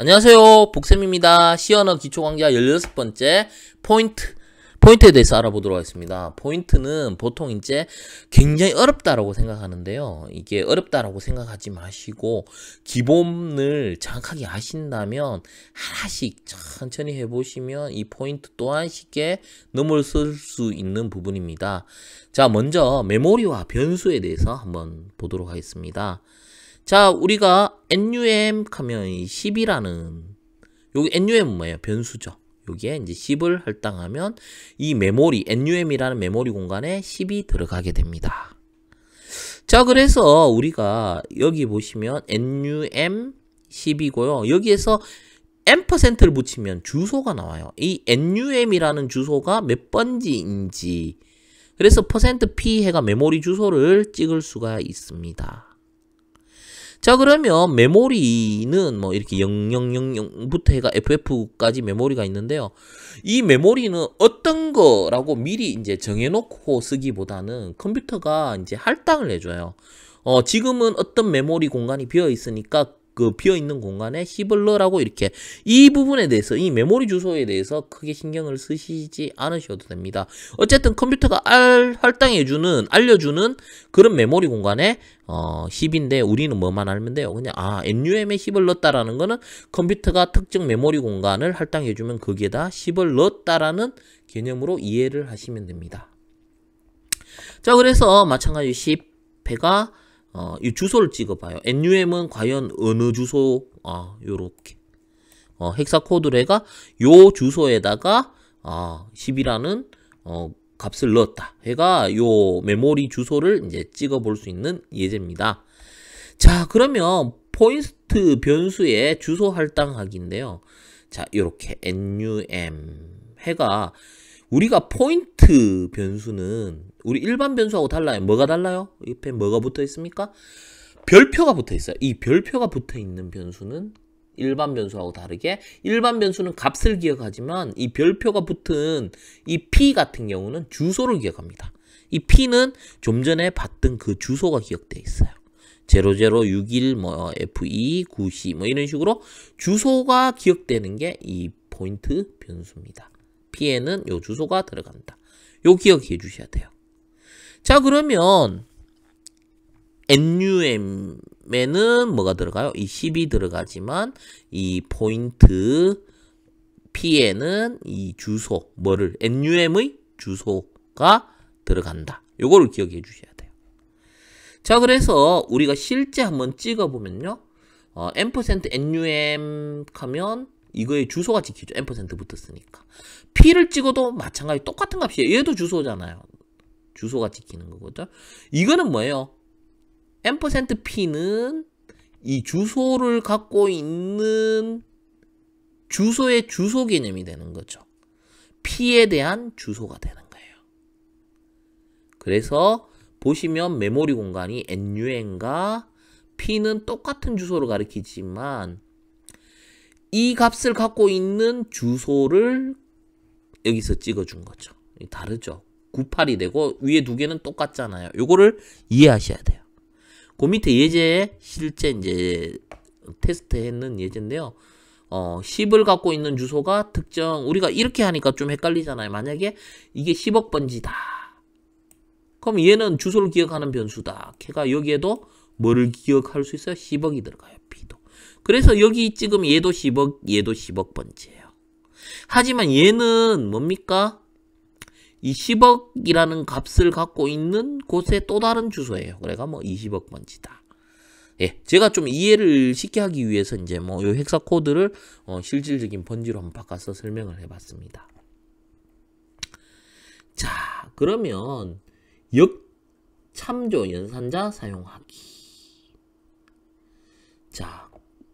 안녕하세요 복쌤입니다 시언어 기초강좌 16번째 포인트 포인트에 대해서 알아보도록 하겠습니다 포인트는 보통 이제 굉장히 어렵다라고 생각하는데요 이게 어렵다라고 생각하지 마시고 기본을 정확하게 아신다면 하나씩 천천히 해보시면 이 포인트 또한 쉽게 넘어수 있는 부분입니다 자 먼저 메모리와 변수에 대해서 한번 보도록 하겠습니다 자 우리가 num 하면 10이라는 여기 n u m 뭐예요? 변수죠. 여기에 이제 10을 할당하면 이 메모리 num이라는 메모리 공간에 10이 들어가게 됩니다. 자 그래서 우리가 여기 보시면 num 10이고요. 여기에서 m%를 붙이면 주소가 나와요. 이 num이라는 주소가 몇 번지인지 그래서 %p 해가 메모리 주소를 찍을 수가 있습니다. 자 그러면 메모리는 뭐 이렇게 0000부터 해가 FF까지 메모리가 있는데요. 이 메모리는 어떤 거라고 미리 이제 정해놓고 쓰기보다는 컴퓨터가 이제 할당을 해줘요. 어, 지금은 어떤 메모리 공간이 비어 있으니까 그 비어 있는 공간에 히블러라고 이렇게 이 부분에 대해서 이 메모리 주소에 대해서 크게 신경을 쓰시지 않으셔도 됩니다. 어쨌든 컴퓨터가 알, 할당해주는 알려주는 그런 메모리 공간에 어, 힙인데 우리는 뭐만 알면 돼요. 그냥 아 NUM에 힙을 넣었다라는 거는 컴퓨터가 특정 메모리 공간을 할당해주면 거기에다 힙을 넣었다라는 개념으로 이해를 하시면 됩니다. 자 그래서 마찬가지 로 10회가 어, 이 주소를 찍어봐요. NUM은 과연 어느 주소? 어, 요렇게. 어, 헥사코드레가 요 주소에다가 어, 아, 10이라는 어, 값을 넣었다. 해가 요 메모리 주소를 이제 찍어볼 수 있는 예제입니다. 자, 그러면 포인트 변수의 주소 할당하기인데요. 자, 이렇게 NUM 해가 우리가 포인트 변수는 우리 일반 변수하고 달라요. 뭐가 달라요? 옆에 뭐가 붙어 있습니까? 별표가 붙어 있어요. 이 별표가 붙어 있는 변수는 일반 변수하고 다르게 일반 변수는 값을 기억하지만 이 별표가 붙은 이 p 같은 경우는 주소를 기억합니다. 이 p는 좀 전에 봤던 그 주소가 기억돼 있어요. 0061, 뭐, F2, 9 c 뭐, 이런 식으로 주소가 기억되는 게 이 포인트 변수입니다. DP에는 요 주소가 들어간다. 요 기억해 주셔야 돼요. 자 그러면 NUM에는 뭐가 들어가요? 이 10이 들어가지만 이 포인트 P에는 이 주소 뭐를 NUM의 주소가 들어간다. 요거를 기억해 주셔야 돼요. 자 그래서 우리가 실제 한번 찍어보면요. 어, n%num 하면 이거의 주소가 찍히죠 앰퍼센트 붙었으니까. P를 찍어도 마찬가지 똑같은 값이에요. 얘도 주소잖아요. 주소가 찍히는 거거든. 이거는 뭐예요? 앰 P는 이 주소를 갖고 있는 주소의 주소 개념이 되는 거죠. P에 대한 주소가 되는 거예요. 그래서 보시면 메모리 공간이 NUN과 P는 똑같은 주소를 가리키지만 이 값을 갖고 있는 주소를 여기서 찍어준 거죠. 다르죠. 98이 되고 위에 두 개는 똑같잖아요. 요거를 이해하셔야 돼요. 그 밑에 예제에 실제 이제 테스트했는 예제인데요. 어, 10을 갖고 있는 주소가 특정 우리가 이렇게 하니까 좀 헷갈리잖아요. 만약에 이게 10억 번지다. 그럼 얘는 주소를 기억하는 변수다. 걔가 여기에도 뭐를 기억할 수 있어요? 10억이 들어가요. B도. 그래서 여기 지금 얘도 10억, 얘도 10억 번째예요 하지만 얘는 뭡니까? 이 10억이라는 값을 갖고 있는 곳의 또 다른 주소예요. 그래가 뭐 20억 번지다. 예, 제가 좀 이해를 쉽게 하기 위해서 이제 뭐요 헥사 코드를 어, 실질적인 번지로 한번 바꿔서 설명을 해봤습니다. 자, 그러면 역참조 연산자 사용하기. 자,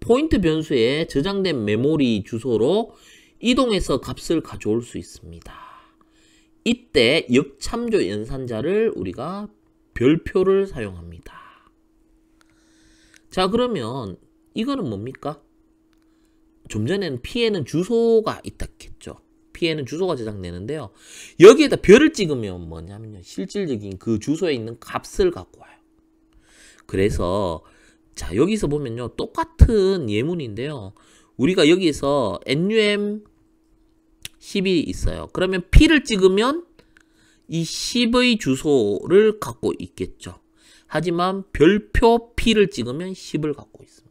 포인트 변수에 저장된 메모리 주소로 이동해서 값을 가져올 수 있습니다. 이때 역참조 연산자를 우리가 별표를 사용합니다. 자 그러면 이거는 뭡니까? 좀 전에는 피에는 주소가 있다했죠 피에는 주소가 저장되는데요. 여기에다 별을 찍으면 뭐냐면요. 실질적인 그 주소에 있는 값을 갖고 와요. 그래서 자, 여기서 보면요. 똑같은 예문인데요. 우리가 여기에서 NUM 10이 있어요. 그러면 P를 찍으면 이 10의 주소를 갖고 있겠죠. 하지만 별표 P를 찍으면 10을 갖고 있습니다.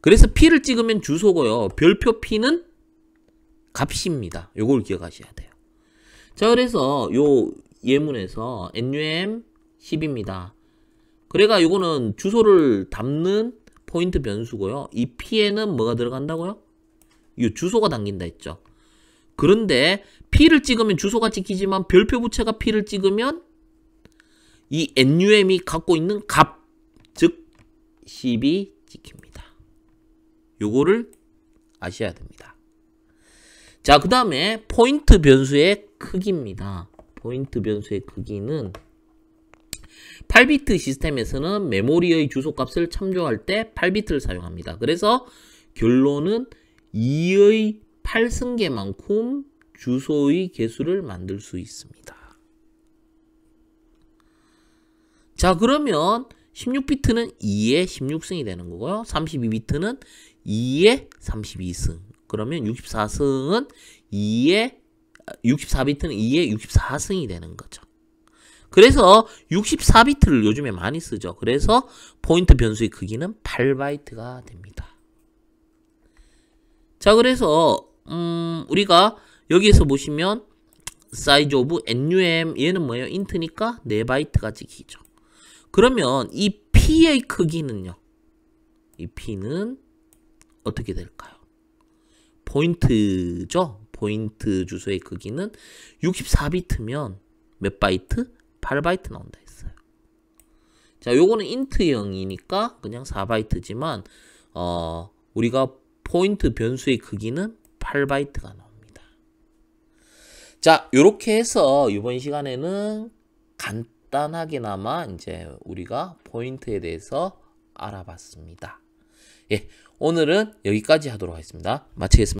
그래서 P를 찍으면 주소고요. 별표 P는 값입니다. 요걸 기억하셔야 돼요. 자, 그래서 요 예문에서 NUM 10입니다. 그래가 이거는 주소를 담는 포인트 변수고요. 이 p에는 뭐가 들어간다고요? 이 주소가 담긴다 했죠. 그런데 p를 찍으면 주소가 찍히지만 별표 부채가 p를 찍으면 이 num이 갖고 있는 값, 즉 10이 찍힙니다. 요거를 아셔야 됩니다. 자, 그 다음에 포인트 변수의 크기입니다. 포인트 변수의 크기는 8비트 시스템에서는 메모리의 주소값을 참조할 때 8비트를 사용합니다. 그래서 결론은 2의 8승계만큼 주소의 개수를 만들 수 있습니다. 자 그러면 16비트는 2의 16승이 되는 거고요. 32비트는 2의 32승. 그러면 64승은 2의 64비트는 2의 64승이 되는 거죠. 그래서 64비트를 요즘에 많이 쓰죠. 그래서 포인트 변수의 크기는 8바이트가 됩니다. 자 그래서 음, 우리가 여기에서 보시면 사이즈 오브 num 얘는 뭐예요? 인트니까 4바이트가찍히죠 그러면 이 p의 크기는요. 이 p는 어떻게 될까요? 포인트죠. 포인트 주소의 크기는 64비트면 몇 바이트? 8바이트 나온다 했어요. 자, 요거는 인트형이니까 그냥 4바이트지만 어, 우리가 포인트 변수의 크기는 8바이트가 나옵니다. 자, 요렇게 해서 이번 시간에는 간단하게나마 이제 우리가 포인트에 대해서 알아봤습니다. 예, 오늘은 여기까지 하도록 하겠습니다. 마치겠습니다.